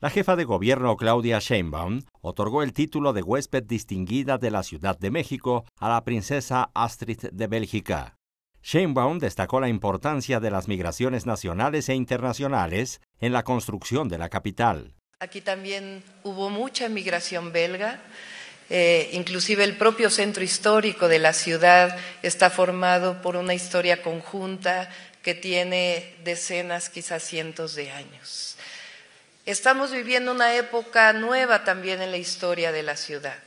La jefa de gobierno Claudia Sheinbaum otorgó el título de huésped distinguida de la Ciudad de México a la princesa Astrid de Bélgica. Sheinbaum destacó la importancia de las migraciones nacionales e internacionales en la construcción de la capital. Aquí también hubo mucha migración belga. Eh, inclusive el propio centro histórico de la ciudad está formado por una historia conjunta que tiene decenas, quizás cientos de años. Estamos viviendo una época nueva también en la historia de la ciudad.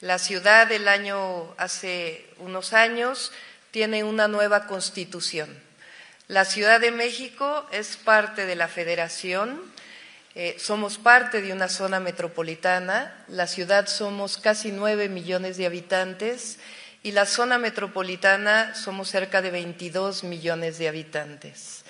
La ciudad del año hace unos años tiene una nueva constitución. La Ciudad de México es parte de la Federación, eh, somos parte de una zona metropolitana, la ciudad somos casi nueve millones de habitantes y la zona metropolitana somos cerca de 22 millones de habitantes.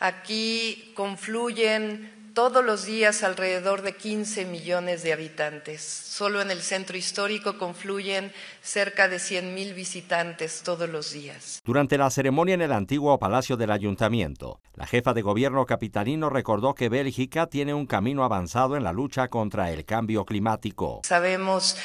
Aquí confluyen todos los días alrededor de 15 millones de habitantes. Solo en el centro histórico confluyen cerca de 100.000 mil visitantes todos los días. Durante la ceremonia en el antiguo Palacio del Ayuntamiento, la jefa de gobierno capitalino recordó que Bélgica tiene un camino avanzado en la lucha contra el cambio climático. Sabemos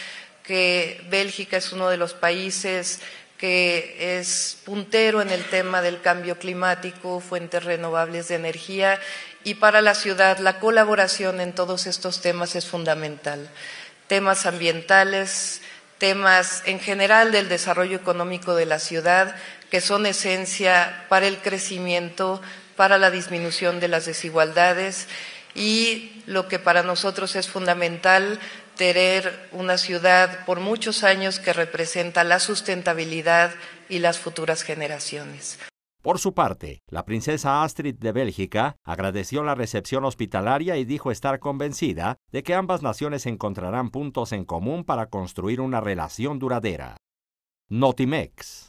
que Bélgica es uno de los países que es puntero en el tema del cambio climático, fuentes renovables de energía y para la ciudad la colaboración en todos estos temas es fundamental. Temas ambientales, temas en general del desarrollo económico de la ciudad, que son esencia para el crecimiento, para la disminución de las desigualdades y lo que para nosotros es fundamental, tener una ciudad por muchos años que representa la sustentabilidad y las futuras generaciones. Por su parte, la princesa Astrid de Bélgica agradeció la recepción hospitalaria y dijo estar convencida de que ambas naciones encontrarán puntos en común para construir una relación duradera. Notimex